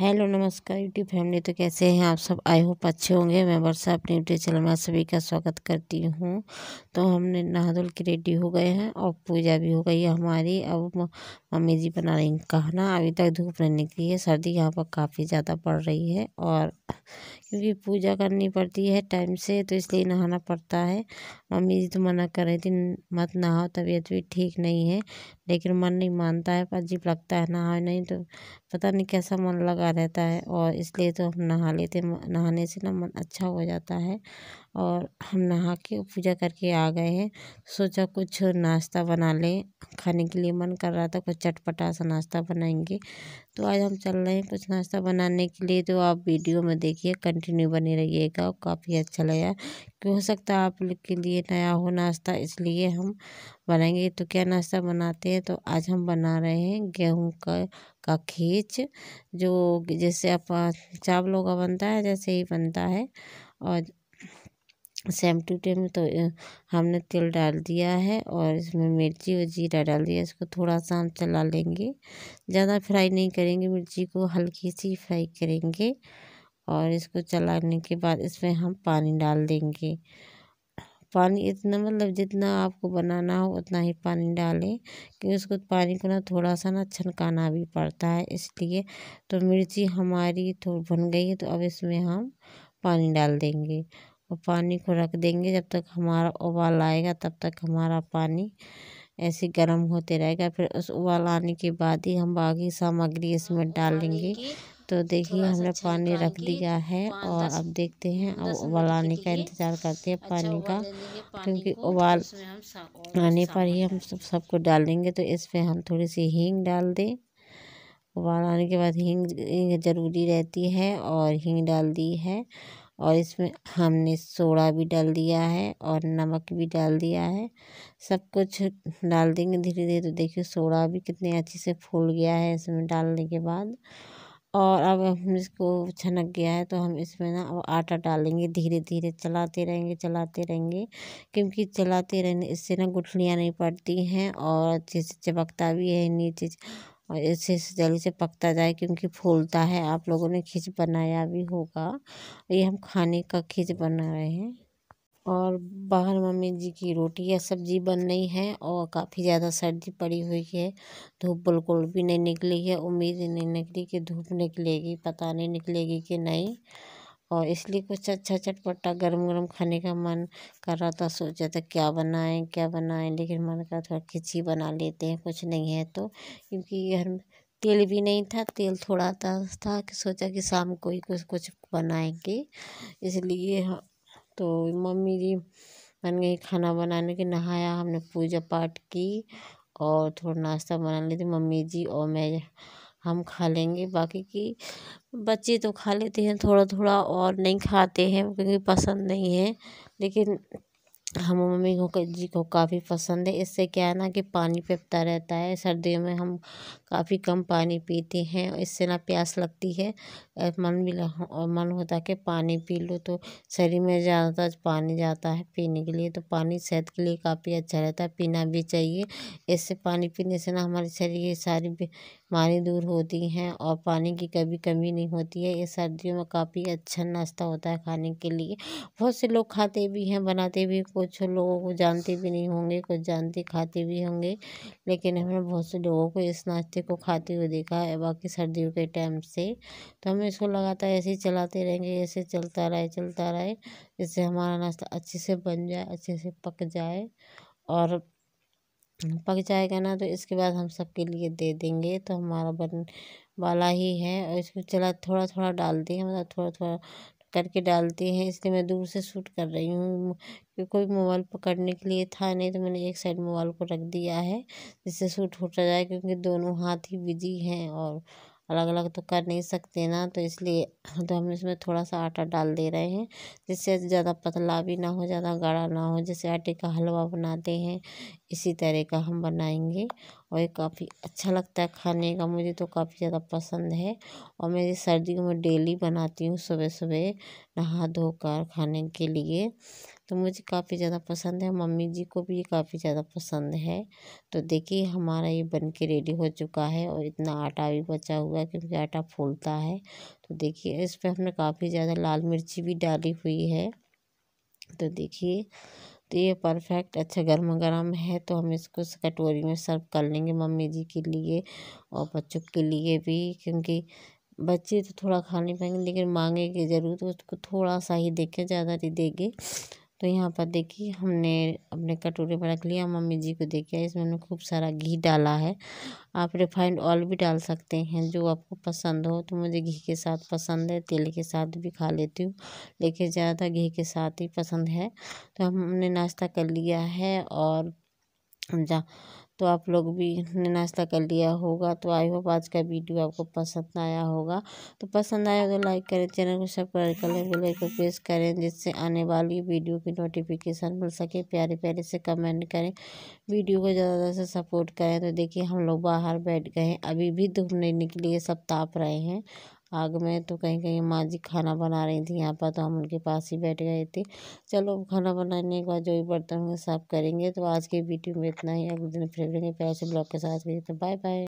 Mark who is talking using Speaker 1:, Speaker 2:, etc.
Speaker 1: hello नमस्कार YouTube family तो कैसे हैं आप सब आई होप अच्छे होंगे मैं वर्षा अपने यूट्यूब चैनल में सभी का स्वागत करती हूँ तो हमने नहा धुल के रेडी हो गए हैं और पूजा भी हो गई है हमारी अब मम्मी जी बना रही कहना अभी तक धूप नहीं निकली है सर्दी यहाँ पर काफ़ी ज़्यादा पड़ रही है और भी पूजा करनी पड़ती है टाइम से तो इसलिए नहाना पड़ता है मम्मी जी तो मना कर रही थी मत नहाओ तबीयत भी ठीक नहीं है लेकिन मन नहीं मानता है पर अजीब लगता है नहाओ नहीं तो पता नहीं कैसा मन लगा रहता है और इसलिए तो हम नहा लेते नहाने से ना मन अच्छा हो जाता है और हम नहा के पूजा करके आ गए हैं सोचा कुछ नाश्ता बना लें खाने के लिए मन कर रहा था कुछ चटपटा सा नाश्ता बनाएंगे तो आज हम चल रहे हैं कुछ नाश्ता बनाने के लिए तो आप वीडियो में देखिए कंटिन्यू बने रहिएगा और काफ़ी अच्छा लगा कि हो सकता है आप लोग के लिए नया हो नाश्ता इसलिए हम बनाएंगे तो क्या नाश्ता बनाते हैं तो आज हम बना रहे हैं गेहूं का का खींच जो जैसे आप चावलों का बनता है जैसे ही बनता है और सेम टू टेम तो हमने तेल डाल दिया है और इसमें मिर्ची और जीरा डाल दिया इसको थोड़ा सा हम चला लेंगे ज़्यादा फ्राई नहीं करेंगे मिर्ची को हल्की सी फ्राई करेंगे और इसको चलाने के बाद इसमें हम पानी डाल देंगे पानी इतना मतलब जितना आपको बनाना हो उतना ही पानी डालें क्योंकि उसको पानी को ना थोड़ा सा ना छनकाना भी पड़ता है इसलिए तो मिर्ची हमारी थोड़ी बन गई है तो अब इसमें हम पानी डाल देंगे और पानी को रख देंगे जब तक हमारा उबाल आएगा तब तक हमारा पानी ऐसे गर्म होते रहेगा फिर उस उबाल आने के बाद ही हम बाकी सामग्री इसमें डालेंगे तो देखिए हमने पानी रख दिया है और अब देखते हैं अब उबाल आने का इंतज़ार करते हैं अच्छा पानी का क्योंकि उबाल आने पर ही हम सब सबको देंगे तो इस पर हम थोड़ी सी हींग डाल दें उबाल आने के बाद हींग ज़रूरी रहती है और हींग डाल दी है और इसमें हमने सोडा भी डाल दिया है और नमक भी डाल दिया है सब कुछ डाल देंगे धीरे धीरे तो देखिए सोडा भी कितने अच्छे से फूल गया है इसमें डालने के बाद और अब हम इसको छनक गया है तो हम इसमें ना अब आटा डालेंगे धीरे धीरे चलाते रहेंगे चलाते रहेंगे क्योंकि चलाते रहने इससे ना गुठलियाँ नहीं पड़ती हैं और अच्छे से चबकता भी है नीचे और ऐसे ऐसे जल्दी से पकता जाए क्योंकि फूलता है आप लोगों ने खींच बनाया भी होगा ये हम खाने का खींच बना रहे हैं और बाहर मम्मी जी की रोटी या सब्जी बन रही है और काफ़ी ज़्यादा सर्दी पड़ी हुई है धूप बिल्कुल भी नहीं निकली है उम्मीद नहीं निकली कि धूप निकलेगी पता नहीं निकलेगी कि नहीं और इसलिए कुछ अच्छा चटपटा गर्म गर्म खाने का मन कर रहा था सोचा था क्या बनाएं क्या बनाएं लेकिन मन कर थोड़ा खिची बना लेते हैं कुछ नहीं है तो क्योंकि घर में तेल भी नहीं था तेल थोड़ा था था कि सोचा कि शाम को ही कुछ कुछ बनाएंगे इसलिए तो मम्मी जी बन गई खाना बनाने के नहाया हमने पूजा पाठ की और थोड़ा नाश्ता बना लेते मम्मी जी और मैं हम खा लेंगे बाकी की बच्चे तो खा लेते हैं थोड़ा थोड़ा और नहीं खाते हैं क्योंकि पसंद नहीं है लेकिन हम मम्मी को जी को काफ़ी पसंद है इससे क्या है ना कि पानी पिपता रहता है सर्दियों में हम काफ़ी कम पानी पीते हैं इससे ना प्यास लगती है मन भी और मन होता है कि पानी पी लो तो शरीर में ज़्यादातर पानी जाता है पीने के लिए तो पानी सेहत के लिए काफ़ी अच्छा रहता है पीना भी चाहिए इससे पानी पीने से ना हमारे शरीर की सारी बीमारी दूर होती हैं और पानी की कभी कमी नहीं होती है ये सर्दियों में काफ़ी अच्छा नाश्ता होता है खाने के लिए बहुत से लोग खाते भी हैं बनाते भी कुछ लोगों को जानते भी नहीं होंगे कुछ जानते खाते भी होंगे लेकिन हमने बहुत से लोगों को इस नाश्ते को खाते हुए देखा है बाकी सर्दियों के टाइम से तो हम इसको लगातार ऐसे ही चलाते रहेंगे ऐसे चलता रहे चलता रहे जिससे हमारा नाश्ता अच्छे से बन जाए अच्छे से पक जाए और पक जाएगा ना तो इसके बाद हम सबके लिए दे देंगे तो हमारा बन वाला ही है और इसको चला थोड़ा थोड़ा डालते हैं मतलब थोड़ा थोड़ा करके डालते हैं इसलिए मैं दूर से शूट कर रही हूँ कोई मोबाइल पकड़ने के लिए था नहीं तो मैंने एक साइड मोबाइल को रख दिया है जिससे शूट होता जाए क्योंकि दोनों हाथ ही बिजी हैं और अलग अलग तो कर नहीं सकते ना तो इसलिए तो हम इसमें थोड़ा सा आटा डाल दे रहे हैं जिससे ज़्यादा पतला भी ना हो ज़्यादा गाढ़ा ना हो जैसे आटे का हलवा बनाते हैं इसी तरह का हम बनाएंगे और ये काफ़ी अच्छा लगता है खाने का मुझे तो काफ़ी ज़्यादा पसंद है और मैं ये सर्दियों में डेली बनाती हूँ सुबह सुबह नहा धोकर खाने के लिए तो मुझे काफ़ी ज़्यादा पसंद है मम्मी जी को भी ये काफ़ी ज़्यादा पसंद है तो देखिए हमारा ये बन के रेडी हो चुका है और इतना आटा भी बचा हुआ है क्योंकि आटा फूलता है तो देखिए इस पर हमने काफ़ी ज़्यादा लाल मिर्ची भी डाली हुई है तो देखिए तो ये परफेक्ट अच्छा गर्मा गर्म है तो हम इसको कटोरी में सर्व कर लेंगे मम्मी जी के लिए और बच्चों के लिए भी क्योंकि बच्चे तो थोड़ा खा नहीं पाएंगे लेकिन मांगेंगे ज़रूर तो उसको थोड़ा सा ही देखें ज़्यादा नहीं देंगे तो यहाँ पर देखिए हमने अपने कटोरे में रख लिया मम्मी जी को देखिए इसमें हमने खूब सारा घी डाला है आप रिफाइंड ऑयल भी डाल सकते हैं जो आपको पसंद हो तो मुझे घी के साथ पसंद है तेल के साथ भी खा लेती हूँ लेकिन ज़्यादा घी के साथ ही पसंद है तो हमने नाश्ता कर लिया है और जा तो आप लोग भी ने नाश्ता कर लिया होगा तो आई होप आज का वीडियो आपको पसंद आया होगा तो पसंद आया तो लाइक करें चैनल को सब्सक्राइब करें बेल को प्रेस करें जिससे आने वाली वीडियो की नोटिफिकेशन मिल सके प्यारे प्यारे से कमेंट करें वीडियो को ज़्यादा से सपोर्ट करें तो देखिए हम लोग बाहर बैठ गए अभी भी धूप नहीं निकली है सब ताप रहे हैं आग में तो कहीं कहीं माँ जी खाना बना रही थी यहाँ पर तो हम उनके पास ही बैठ गए थे चलो खाना बनाने के बाद जो भी बर्तन होंगे साफ करेंगे तो आज के वीडियो में इतना ही अगले दिन फिर मिलेंगे प्यार से ब्लॉग के साथ तो बाय बाय